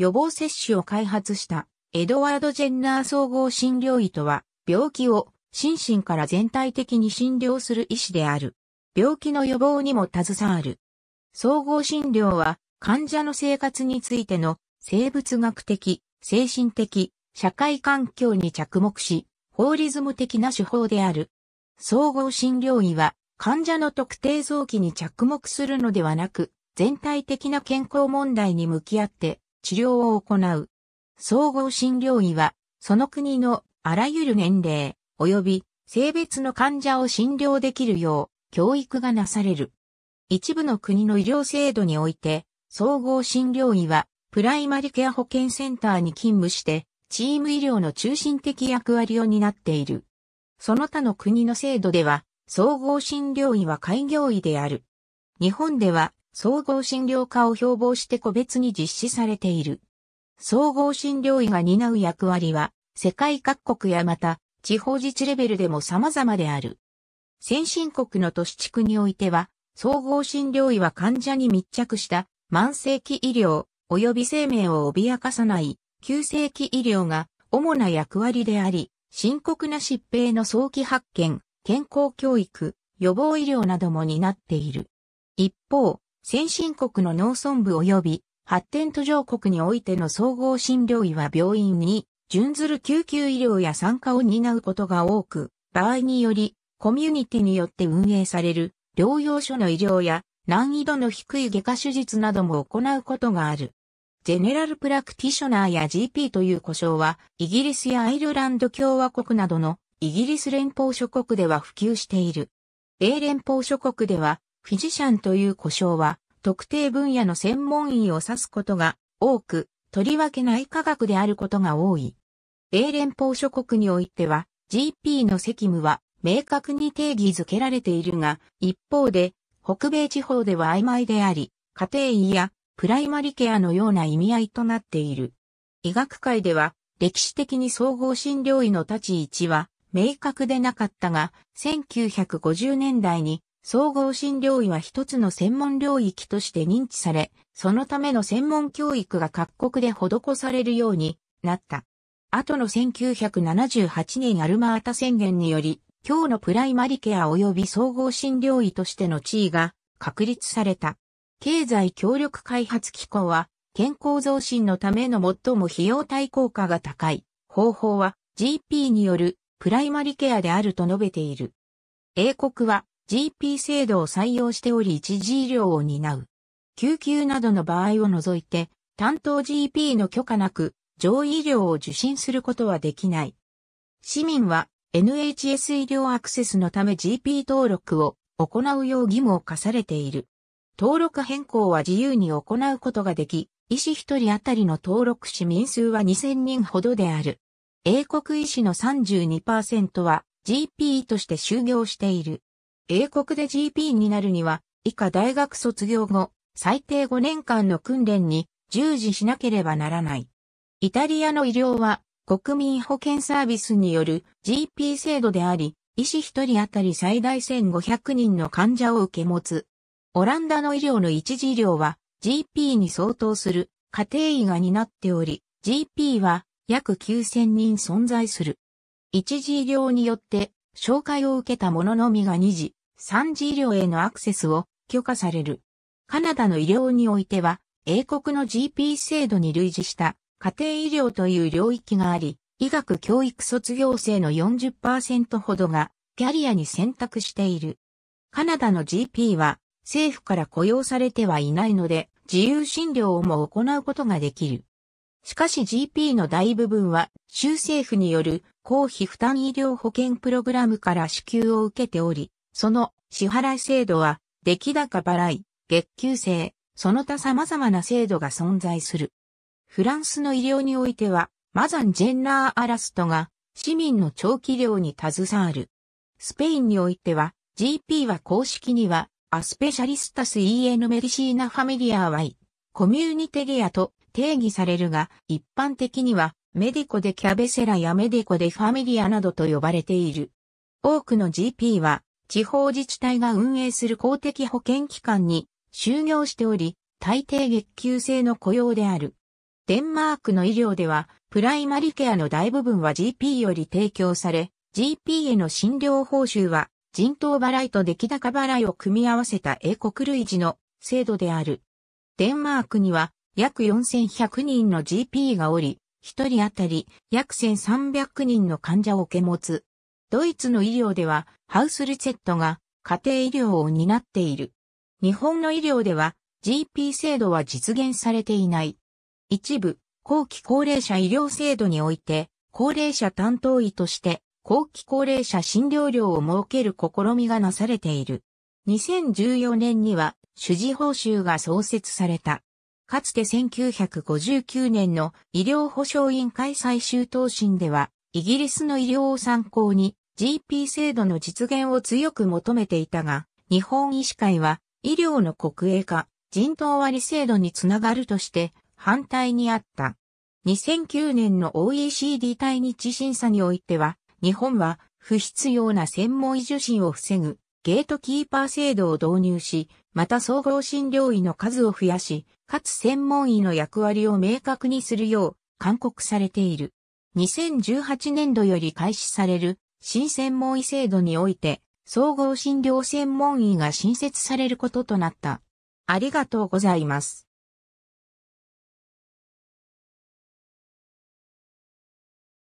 予防接種を開発したエドワード・ジェンナー総合診療医とは、病気を心身から全体的に診療する医師である。病気の予防にも携わる。総合診療は、患者の生活についての生物学的、精神的、社会環境に着目し、法リズム的な手法である。総合診療医は、患者の特定臓器に着目するのではなく、全体的な健康問題に向き合って、治療を行う。総合診療医は、その国のあらゆる年齢、及び性別の患者を診療できるよう、教育がなされる。一部の国の医療制度において、総合診療医は、プライマリケア保健センターに勤務して、チーム医療の中心的役割を担っている。その他の国の制度では、総合診療医は開業医である。日本では、総合診療科を標榜して個別に実施されている。総合診療医が担う役割は、世界各国やまた、地方自治レベルでも様々である。先進国の都市地区においては、総合診療医は患者に密着した慢性期医療及び生命を脅かさない急性期医療が主な役割であり、深刻な疾病の早期発見、健康教育、予防医療なども担っている。一方、先進国の農村部及び発展途上国においての総合診療医は病院に準ずる救急医療や参加を担うことが多く、場合によりコミュニティによって運営される療養所の医療や難易度の低い外科手術なども行うことがある。ゼネラルプラクティショナーや GP という呼称は、イギリスやアイルランド共和国などのイギリス連邦諸国では普及している。英連邦諸国では、フィジシャンという呼称は、特定分野の専門医を指すことが多く、とりわけ内科学であることが多い。英連邦諸国においては、GP の責務は明確に定義づけられているが、一方で、北米地方では曖昧であり、家庭医やプライマリケアのような意味合いとなっている。医学界では、歴史的に総合診療医の立ち位置は明確でなかったが、1950年代に総合診療医は一つの専門領域として認知され、そのための専門教育が各国で施されるようになった。後の1978年アルマータ宣言により、今日のプライマリケア及び総合診療医としての地位が確立された。経済協力開発機構は、健康増進のための最も費用対効果が高い方法は GP によるプライマリケアであると述べている。英国は GP 制度を採用しており一時医療を担う。救急などの場合を除いて、担当 GP の許可なく、上位医療を受診することはできない。市民は NHS 医療アクセスのため GP 登録を行うよう義務を課されている。登録変更は自由に行うことができ、医師一人当たりの登録市民数は2000人ほどである。英国医師の32%は GP として就業している。英国で GP になるには、以下大学卒業後、最低5年間の訓練に従事しなければならない。イタリアの医療は国民保健サービスによる GP 制度であり、医師1人当たり最大1500人の患者を受け持つ。オランダの医療の一次医療は GP に相当する家庭医が担っており、GP は約9000人存在する。一次医療によって紹介を受けた者のみが二次、産次医療へのアクセスを許可される。カナダの医療においては、英国の GP 制度に類似した家庭医療という領域があり、医学教育卒業生の40%ほどがキャリアに選択している。カナダの GP は政府から雇用されてはいないので自由診療をも行うことができる。しかし GP の大部分は州政府による公費負担医療保険プログラムから支給を受けており、その支払い制度は、出来高払い、月給制、その他様々な制度が存在する。フランスの医療においては、マザン・ジェンナー・アラストが市民の長期療に携わる。スペインにおいては、GP は公式には、アスペシャリスタス EN メディシーナ・ファミリアワイ、コミュニテリアと定義されるが、一般的には、メディコでキャベセラやメディコでファミリアなどと呼ばれている。多くの GP は、地方自治体が運営する公的保険機関に就業しており、大抵月給制の雇用である。デンマークの医療では、プライマリケアの大部分は GP より提供され、GP への診療報酬は人頭払いと出来高払いを組み合わせた英国類似の制度である。デンマークには約4100人の GP がおり、1人当たり約1300人の患者を受け持つドイツの医療ではハウスルセットが家庭医療を担っている。日本の医療では GP 制度は実現されていない。一部、後期高齢者医療制度において、高齢者担当医として後期高齢者診療料を設ける試みがなされている。2014年には主事報酬が創設された。かつて1959年の医療保障委員会最終答申では、イギリスの医療を参考に GP 制度の実現を強く求めていたが、日本医師会は医療の国営化、人頭割制度につながるとして反対にあった。2009年の OECD 対日審査においては、日本は不必要な専門医受診を防ぐゲートキーパー制度を導入し、また総合診療医の数を増やし、かつ専門医の役割を明確にするよう勧告されている。2018年度より開始される新専門医制度において、総合診療専門医が新設されることとなった。ありがとうございます。